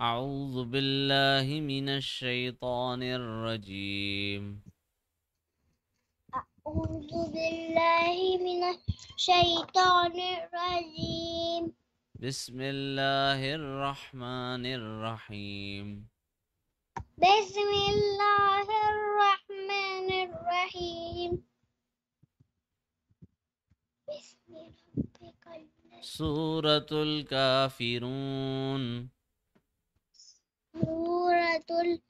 أعوذ بالله من الشيطان الرجيم أعوذ بالله من الشيطان الرجيم بسم الله الرحمن الرحيم بسم الله الرحمن الرحيم بسم ربك سورة الكافرون سورة ال...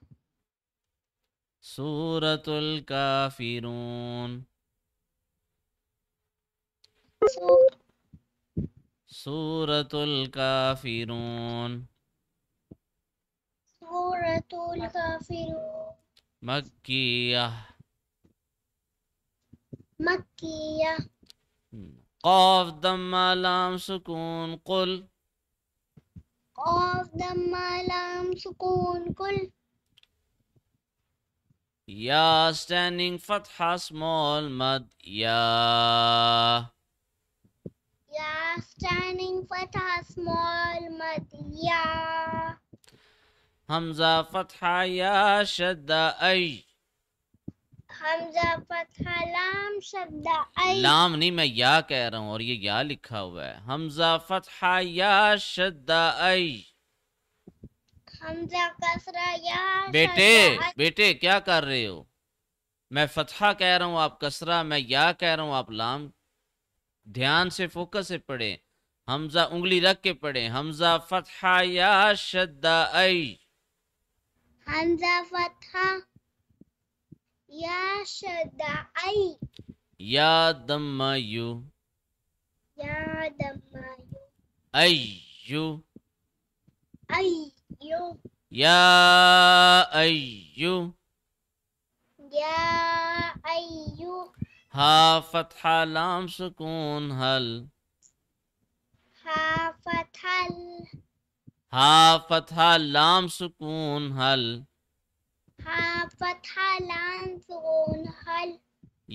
سورة الكافرون سورة الكافرون سورة الكافرون مكية مكية قاف دم لام سكون قل قاف لما لام سكون كل يا standing فتحة small مد يا يا standing فتحة small مد يا همزة فتحة يا شدة أي حمزہ فتح لام شبد لام نہیں میں یا کہہ رہا ہوں اور یہ یا لکھا ہوا ہے حمزہ فتح یا شدہ ای حمزہ کسرہ یا بیٹے بیٹے کیا کر رہے ہو میں فتحہ کہہ رہا ہوں آپ کسرہ میں یا کہہ رہا ہوں آپ لام دھیان سے فوکس سے پڑھیں حمزہ انگلی رکھ کے پڑھیں حمزہ فتحہ یا شدہ ای حمزہ فتحہ يا شدعي يا دمايو يا دمايو أيو أيو يا أيو يا أيو ها فتحة لام سكون هل ها فتحة ها فتحة لام سكون هل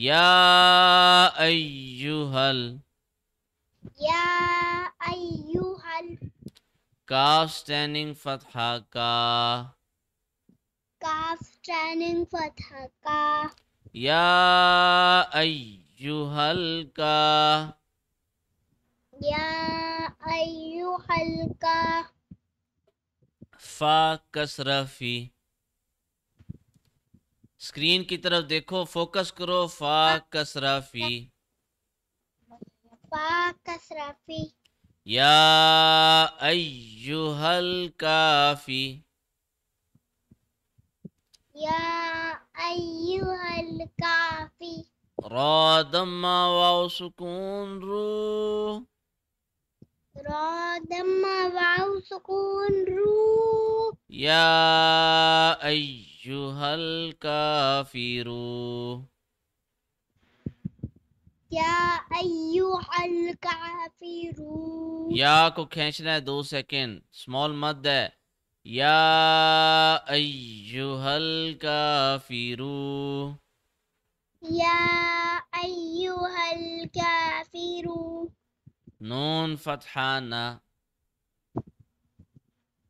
یا ایوہل یا ایوہل کاف سٹیننگ فتحہ کا کاف سٹیننگ فتحہ کا یا ایوہل کا یا ایوہل کا فا کسرہ فی اسکرین کی طرف دیکھو فوکس کرو فا کسرا فی فا کسرا فی یا یا الکافی را دم واؤ سکون رو را رواؤ سکون رو يا أيها الكافرون يا أيها الكافرون يا کو کھینچنا دو سیکنڈ سمال مدة يا أيها الكافرون يا أيها الكافرون نون فتحانا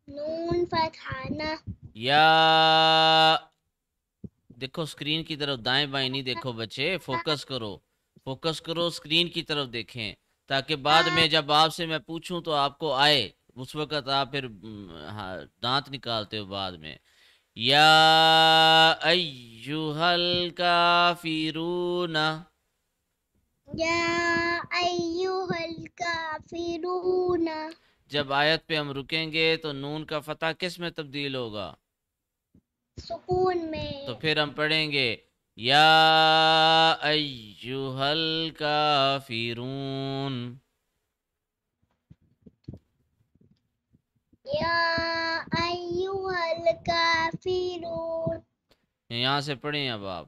نون پتھانا یا دیکھو سکرین کی طرف دائیں بائیں نہیں دیکھو بچے فوکس کرو فوکس کرو سکرین کی طرف دیکھیں تاکہ بعد میں جب آپ سے میں پوچھوں تو آپ کو آئے اس وقت آپ پھر ہاں، دانت نکالتے ہو بعد میں یا ایوہ الکافرون یا ایوہ الکافرون جب آیت پہ ہم رکیں گے تو نون کا فتح کس میں تبدیل ہوگا سکون میں تو پھر ہم پڑھیں گے یا یا یہاں سے پڑھیں اب آپ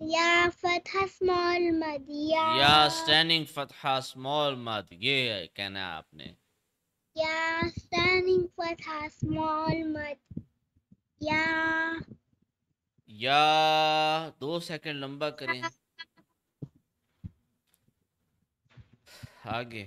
یا فتح سمال مد یا سٹیننگ فتحہ سمال مد یہ کہنا ہے آپ نے یا سٹیننگ فتحہ سمال مد یا یا دو سیکنڈ لمبا کریں آگے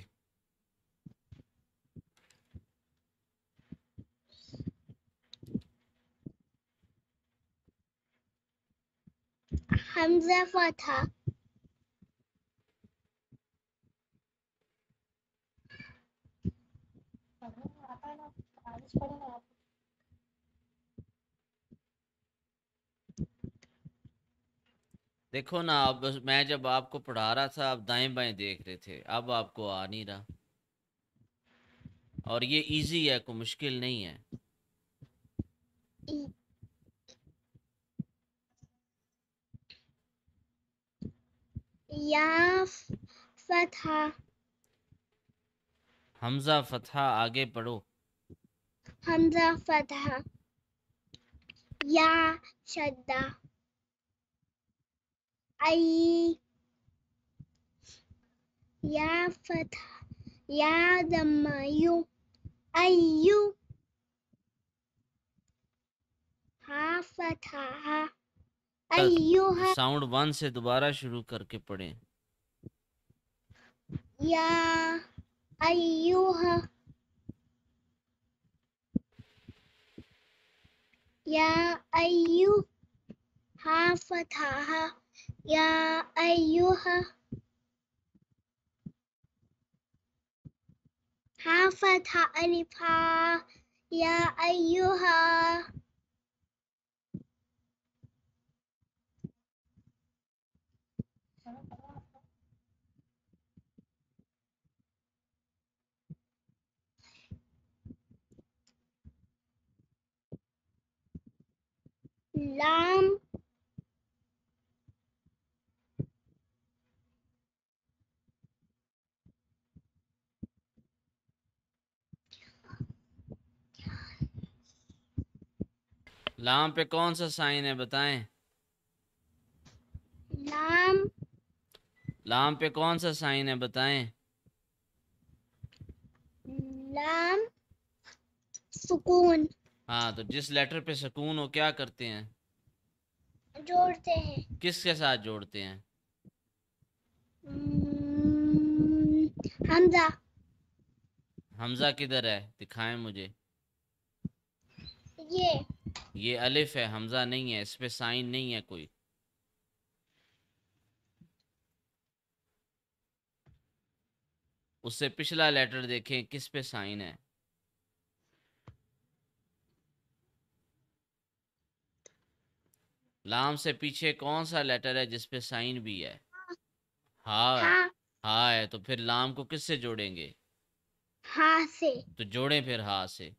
دیکھو نا اب میں جب آپ کو پڑھا رہا تھا آپ دائیں بائیں دیکھ رہے تھے اب آپ کو آ نہیں رہا اور یہ ایزی ہے کوئی مشکل نہیں ہے یا فتح حمزہ فتح آگے پڑھو حمزہ فتح یا شدہ ای یا فتح یا دمایو ایو ہا فتح ہا ساؤنڈ ون سے دوبارہ شروع کر کے پڑھیں یا ایوہ یا ایوہ ہا فتحہ یا ایوہ ہا فتحہ الفا یا ایوہ لام لام پہ کون سا سائن ہے بتائیں لام لام پہ کون سا سائن ہے بتائیں لام سکون ہاں تو جس لیٹر پہ سکون ہو کیا کرتے ہیں جوڑتے ہیں کس کے ساتھ جوڑتے ہیں حمزہ حمزہ کدھر ہے دکھائیں مجھے یہ یہ الف ہے حمزہ نہیں ہے اس پہ سائن نہیں ہے کوئی اس سے پچھلا لیٹر دیکھیں کس پہ سائن ہے لام سے پیچھے کون سا لیٹر ہے جس پہ سائن بھی ہے ہا ہاں۔ ہاں لام کو کس سے جوڑیں گے ہاں جوڑیں پھر ہا سے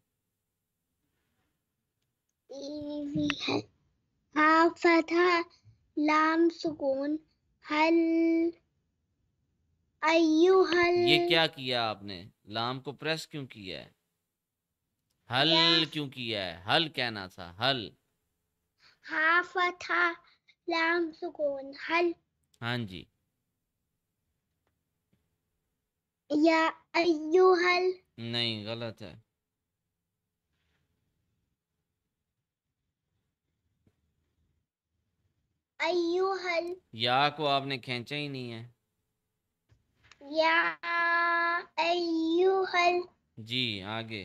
ہاں لام سکون یہ کیا کیا آپ نے لام کو پریس کیوں کیا ہے حل کیوں کیا ہے حل کہنا تھا حل حافتہ لام سکون حل ہاں جی یا ایو حل نہیں غلط ہے ایو حل یا کو آپ نے کھینچا ہی نہیں ہے یا ایو حل جی آگے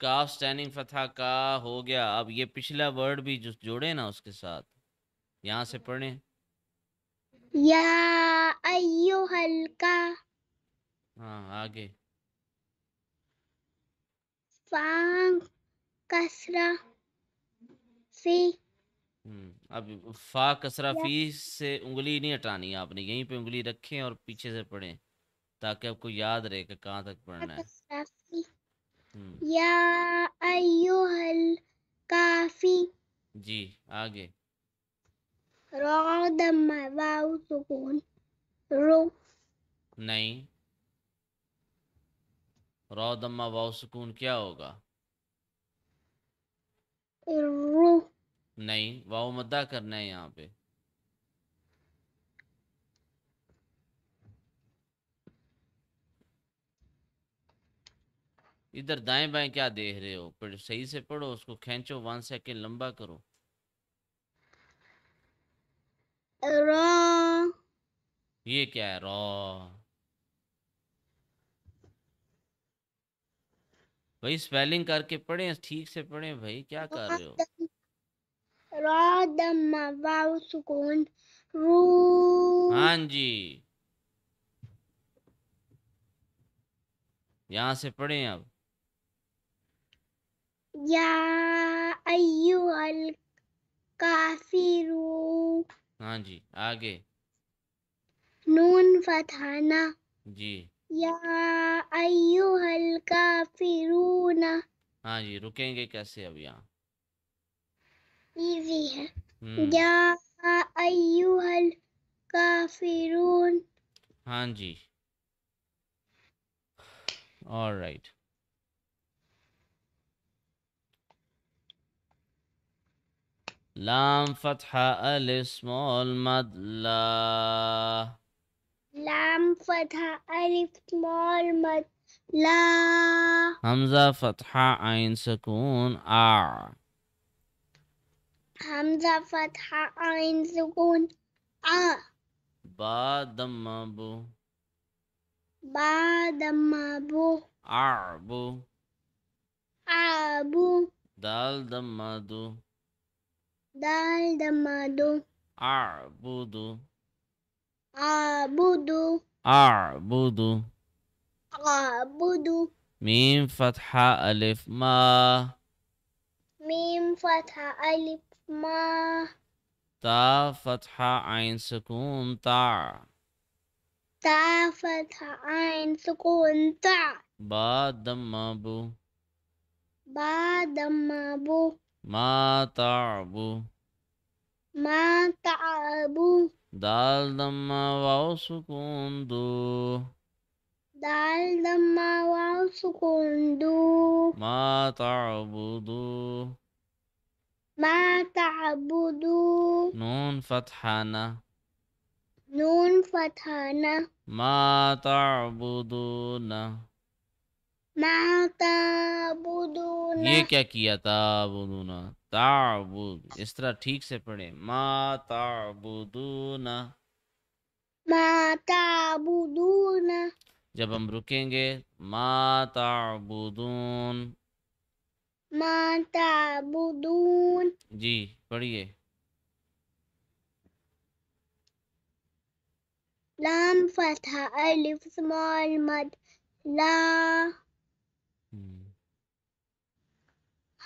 کاف سٹینڈنگ فتح کا ہو گیا اب یہ پچھلا ورڈ بھی جو جوڑے نا اس کے ساتھ یہاں سے پڑھیں یا ایو ہلکا ہاں آگے فان کسرا فی اب فا کسرا فی سے انگلی نہیں ہٹانی آپ نے یہیں پہ انگلی رکھیں اور پیچھے سے پڑھیں تاکہ آپ کو یاد رہے کہ کہاں تک پڑھنا ہے یا جی آگے رو واو سکون رو نہیں رو دما سکون کیا ہوگا رو نہیں واؤ مدہ کرنا ہے یہاں پہ ادھر دائیں بائیں کیا دیکھ رہے ہو پھر صحیح سے پڑھو اس کو کھینچو ون سیکنڈ لمبا کرو را یہ کیا ہے را بھائی سپیلنگ کر کے پڑھیں ٹھیک سے پڑھیں بھائی کیا کر رہے ہو را دم واو سکون رو ہاں جی یہاں سے پڑھیں اب یا الکافرون ہاں جی آگے نون فتحانہ جی یا ایوہ الکافرون ہاں جی رکیں گے کیسے اب یہاں ایزی ہے یا ایوہ الکافرون ہاں جی آل رائٹ right. لام فتحة ألف مول مد لا لام فتحة ألف مول مد لا همزة فتحة عين سكون أع همزة فتحة عين سكون أ با دم بو با دم بو أعبو أعبو دال دم دو دال دمادو أعبد أعبد أعبد أعبد ميم فتحة ألف ما ميم فتحة ألف ما تا فتحة عين سكون تع تا فتحة عين سكون تع با دم بو با دم بو ما تعبو ما تعبو دال دم واو سكون دو دال دم واو سكون دو ما تعبدو ما تعبدو نون فتحانا نون فتحانا ما تعبدونا یہ کیا کیا تابدونا تابد اس طرح ٹھیک سے پڑھیں ما تابدونا ما تابدونا جب ہم رکیں گے ما تابدون ما تابدون جی پڑھئے لام فتح الف سمال مد لام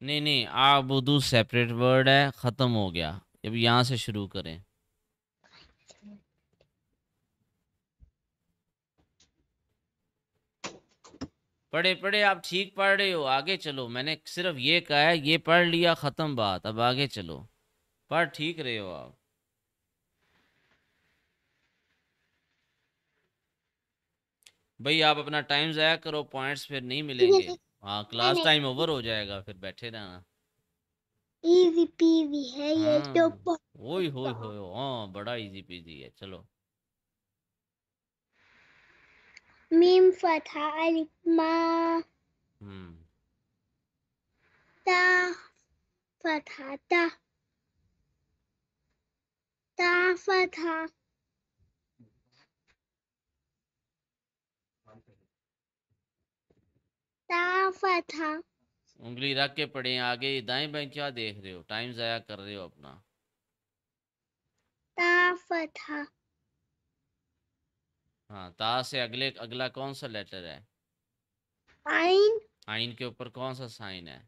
نہیں نہیں آبدو سیپریٹ ورڈ ہے ختم ہو گیا اب یہاں سے شروع کریں پڑھے پڑھے آپ ٹھیک پڑھ رہے ہو آگے چلو میں نے صرف یہ کہا ہے یہ پڑھ لیا ختم بات اب آگے چلو پڑھ ٹھیک رہے ہو آپ بھائی آپ اپنا ٹائم ضائع کرو پوائنٹس پھر نہیں ملیں گے ہاں کلاس ٹائم اوور ہو جائے گا پھر بیٹھے رہنا ایزی پیزی ہے یہ ہاں، تو اوئے ہوئے ہوئے ہاں بڑا ایزی پیزی ہے چلو میم فتح علیف ما تا فتح تا تا فتح تھا انگلی رکھ کے پڑھیں آگے دائیں بائیں کیا دیکھ رہے ہو ٹائم ضائع کر رہے ہو اپنا تا فتح ہاں تا سے اگلے اگلا کون سا لیٹر ہے آئین آئین کے اوپر کون سا سائن ہے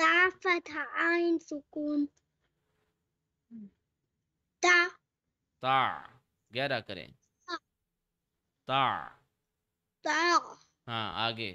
تا فتح آئین سکون تا تا گہرا کریں تا تا ہاں آگے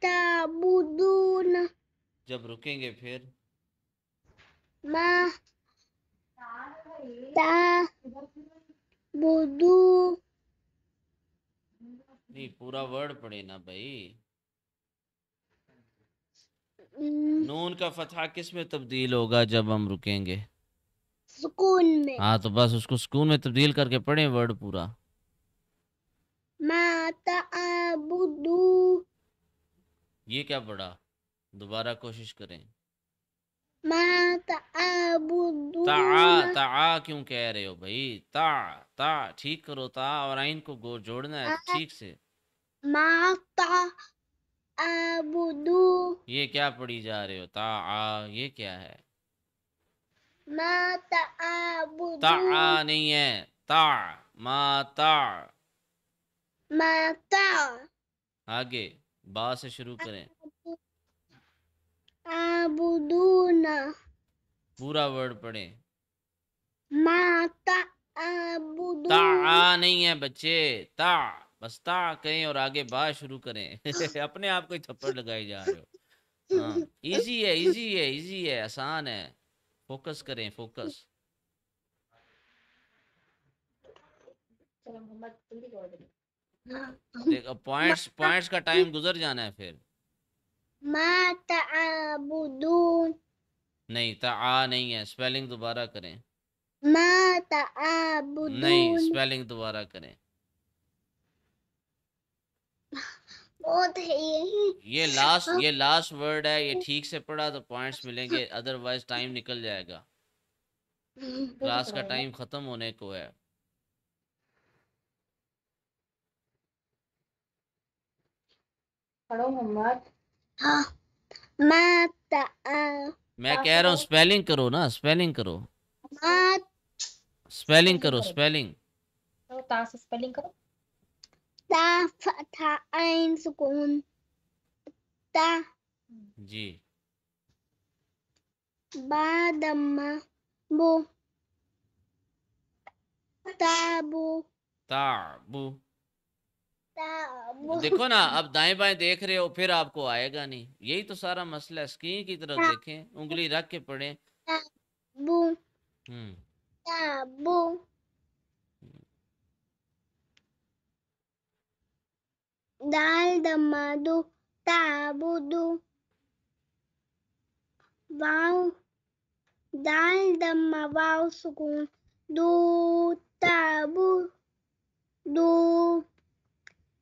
تعبدون جب رکیں گے پھر ما تعبدو نہیں پورا ورڈ پڑے نا بھائی نون کا فتحہ کس میں تبدیل ہوگا جب ہم رکیں گے سکون میں ہاں تو بس اس کو سکون میں تبدیل کر کے پڑھیں ورڈ پورا ما تعبدون یہ کیا پڑھا دوبارہ کوشش کریں ما تعا تعا کیوں کہہ رہے ہو بھائی تا تا ٹھیک کرو تا اور آئین کو گو جوڑنا ہے ٹھیک سے ما تعبدو یہ کیا پڑھی جا رہے ہو تا یہ کیا ہے ما تعبدو تا نہیں ہے تا ما تا ما تا آگے با سے شروع کریں آبدون پورا ورڈ پڑھیں ما تا آ نہیں ہے بچے تا بس تا کہیں اور آگے با شروع کریں اپنے آپ کو تھپڑ لگائی جا رہے ہو ایزی ہاں، ہے ایزی ہے ایزی ہے آسان ہے فوکس کریں فوکس محمد دیکھ پوائنٹس پوائنٹس کا ٹائم گزر جانا ہے پھر ما تعبدون نہیں تعا نہیں ہے سپیلنگ دوبارہ کریں ما تعبدون نہیں سپیلنگ دوبارہ کریں یہ لاسٹ یہ لاسٹ ورڈ ہے یہ ٹھیک سے پڑھا تو پوائنٹس ملیں گے ادر وائز ٹائم نکل جائے گا کلاس کا ٹائم ختم ہونے کو ہے پڑھو محمد ہاں۔ مات میں کہہ رہا ہوں سپیلنگ کرو نا سپیلنگ کرو مات سپیلنگ کرو سپیلنگ تا سے سپیلنگ کرو تا فتح این سکون تا جی با دم بو تا بو تا بو دیکھو نا اب دائیں بائیں دیکھ رہے ہو پھر آپ کو آئے گا نہیں یہی تو سارا مسئلہ کی طرف دیکھیں انگلی رکھ کے پڑے دال دما دو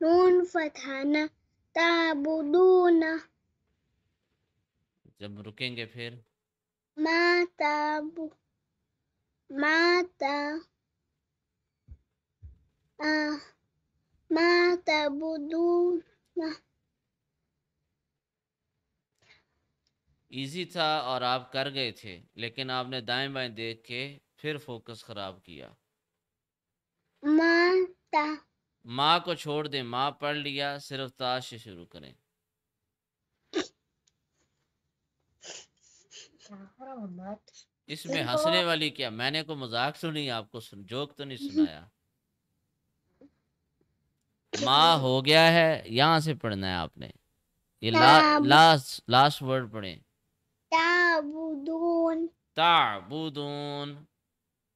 نون فتحنا تابدونا جب رکیں گے پھر ما تاب ما تا ما تابدونا ایزی تھا اور آپ کر گئے تھے لیکن آپ نے دائیں بائیں دیکھ کے پھر فوکس خراب کیا ما تابدونا ماں کو چھوڑ دیں ماں پڑھ لیا صرف تاش سے شروع کریں اس میں ہنسنے والی کیا میں نے کو مذاق سنی آپ کو جوک تو نہیں سنایا ماں ہو گیا ہے یہاں سے پڑھنا ہے آپ نے یہ لاسٹ لاسٹ پڑھیں وڈ تابودون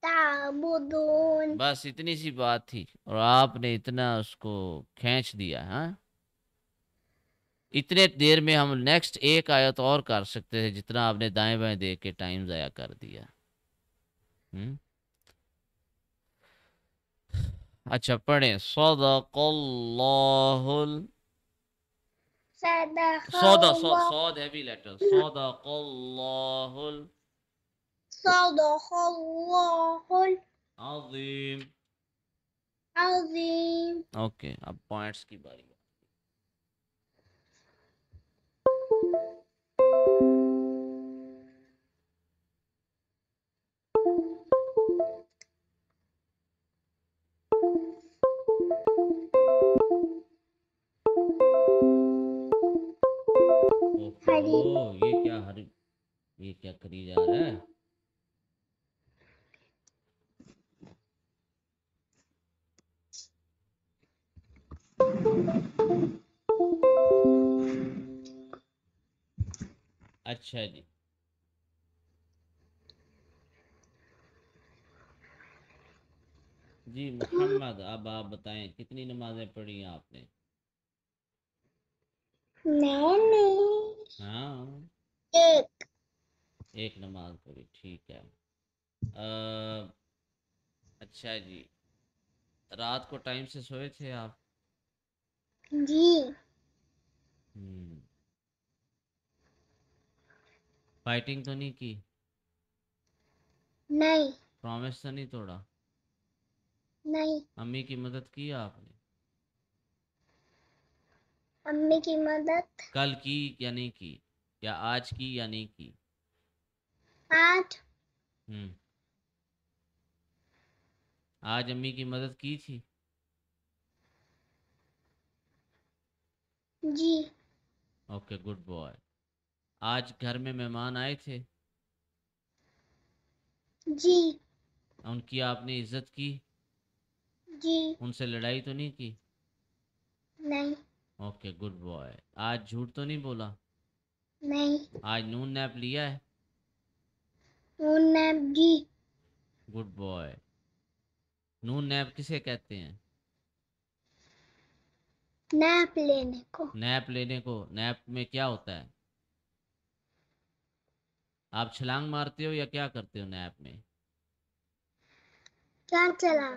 تابدون بس اتنی سی بات تھی اور آپ نے اتنا اس کو کھینچ دیا ہاں اتنے دیر میں ہم نیکسٹ ایک آیت اور کر سکتے تھے جتنا آپ نے دائیں بائیں دیکھ کے ٹائم ضائع کر دیا اچھا پڑھیں صدق اللہ ال... صدق سودا سودا سودا ہیوی لیٹر صدق اللہ صدق عظیم عظیم اوکے اب پوائنٹس کی باری اچھا جی جی محمد اب آپ بتائیں کتنی نمازیں پڑھی ہیں آپ نے ہاں ایک ایک نماز پڑھی ٹھیک ہے اچھا جی رات کو ٹائم سے سوئے تھے آپ جی ہوں فائٹنگ تو نہیں کی نہیں پرومس تو نہیں توڑا نہیں امی کی مدد کی آپ نے امی کی مدد کل کی یا نہیں کی یا آج کی یا نہیں کی آج آج امی کی مدد کی تھی جی اوکے گڈ بوائے آج گھر میں مہمان آئے تھے جی ان کی آپ نے عزت کی جی ان سے لڑائی تو نہیں کی نہیں اوکے گڈ بوائے آج جھوٹ تو نہیں بولا نہیں آج نون نیپ لیا ہے noon nap ji good boy noon nap کسے کہتے ہیں نیپ نیپ نیپ لینے لینے کو کو میں کیا ہوتا ہے آپ چھلانگ مارتے ہو یا کیا کرتے ہو نیپ میں کیا چلا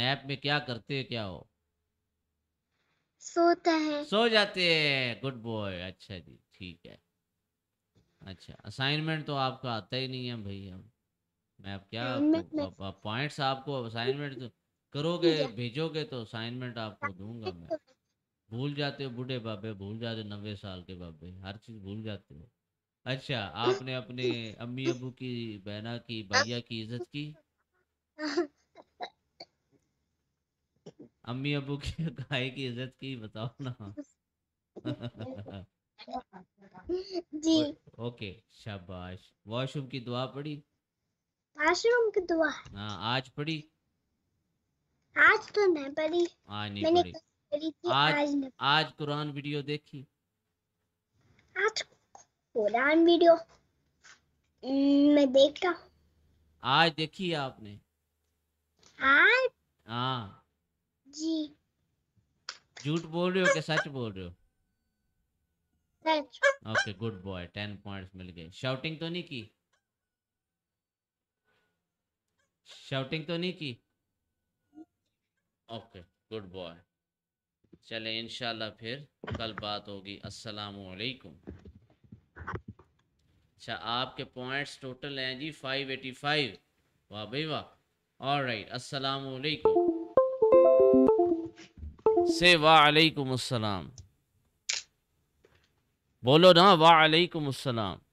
نیپ میں کیا کرتے ہو کیا ہو سوتے ہیں سو جاتے ہیں گڈ بوائے اچھا جی ٹھیک ہے اچھا اسائنمنٹ تو آپ کا آتا ہی نہیں ہے بھائی ہم میں اب کیا پوائنٹس آپ کو اسائنمنٹ کرو گے بھیجو گے تو اسائنمنٹ آپ کو دوں گا میں بھول جاتے ہو بوڑھے بابے بھول جاتے ہو نوے سال کے بابے ہر چیز بھول جاتے ہو اچھا آپ نے اپنے امی ابو کی بہنا کی بھائی امی ابو کی گائے کی کی عزت بتاؤ نا جی۔ اوکے شاباش واش روم کی دعا پڑی واش روم کی دعا ہاں، پڑی آج تو میں پڑھی پڑی آج آج قرآن ویڈیو دیکھی آج قرآن ویڈیو میں دیکھتا ہوں آج دیکھی ہے آپ نے آج ہاں جی جھوٹ بول رہے ہو کہ سچ بول رہے ہو سچ okay good boy ten points مل گئے شاؤٹنگ تو نہیں کی شاؤٹنگ تو نہیں کی اوکے گڈ بوائے چلیں انشاءاللہ پھر کل بات ہوگی السلام علیکم اچھا آپ کے پوائنٹس ٹوٹل ہیں جی فائیو ایٹی فائیو واہ بھائی واہ آل رائٹ السلام علیکم سے وعلیکم علیکم السلام بولو نا وعلیکم علیکم السلام